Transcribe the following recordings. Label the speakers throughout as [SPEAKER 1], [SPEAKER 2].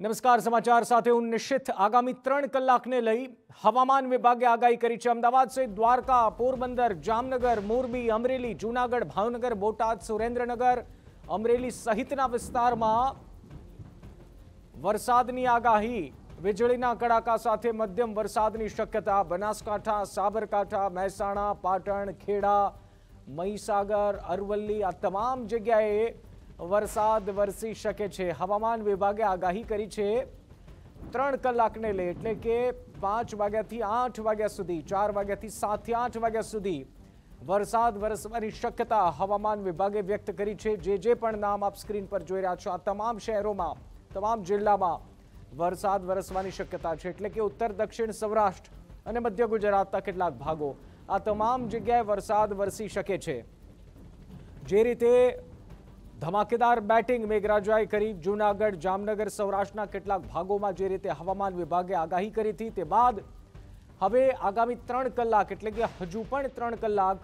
[SPEAKER 1] नमस्कार समाचार साथ निश्चित आगामी त्रण कलाक ने लई हवामान विभागे आगाही करी अमदावाद सहित द्वारका पोरबंदर जामनगर मोरबी अमरेली जूनागढ़ भावनगर बोटाद सुरेन्द्रनगर अमरेली सहित विस्तार में वरसाद आगाही वीजली कड़ाका साथ मध्यम वरसद शक्यता बनासकाठा साबरकाठा महसाणा पाटण खेड़ा महीसागर अरवली आ तमाम जगह વરસાદ વર્ષી શકે છે હવામાન વિભાગે આગાહી કરી છે 3 કલાકને લે એટલે કે 5 વાગ્યા થી 8 વાગ્યા સુધી 4 વાગ્યા થી 7-8 વાગ્યા સુધી વરસાદ વરસવાની શક્યતા હવામાન વિભાગે વ્યક્ત કરી છે જે જે પણ નામ આપ સ્ક્રીન પર જોઈ રહ્યા છો આ તમામ શહેરોમાં તમામ જિલ્લામાં વરસાદ વરસવાની શક્યતા છે એટલે કે ઉત્તર દક્ષિણ સૌરાષ્ટ્ર અને મધ્ય ગુજરાતના કેટલા ભાગો આ તમામ જગ્યાએ વરસાદ વર્ષી શકે છે જે રીતે धमाकेदार बैटिंग मेघराजाय करीब जूनागढ़ जामनगर सौराष्ट्रना कितलाक भागोंमा जे रीते हवामान विभागे आगाही करी थी ते बाद હવે આગામી 3 કલાક એટલે કે હજુ પણ 3 કલાક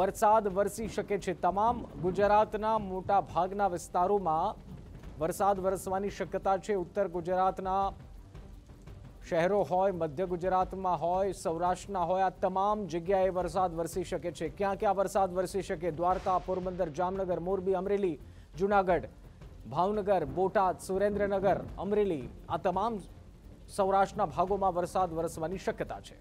[SPEAKER 1] વરસાદ વર્ષી શકે છે તમામ ગુજરાતના મોટા ભાગના વિસ્તારોમાં વરસાદ વરસવાની શક્યતા છે ઉત્તર ગુજરાતના શહેરો હોય મધ્ય ગુજરાતમાં હોય સૌરાષ્ટ્રના હોય આ તમામ જગ્યાએ વરસાદ વરસી શકે છે ક્યાં ક્યાં વરસાદ વરસી શકે દ્વારકા પોરબંદર જામનગર મોરબી અમરેલી જૂનાગઢ ભાવનગર બોટાદ સુરેન્દ્રનગર અમરેલી આ તમામ સૌરાષ્ટ્રના ભાગોમાં વરસાદ વરસવાની શક્યતા છે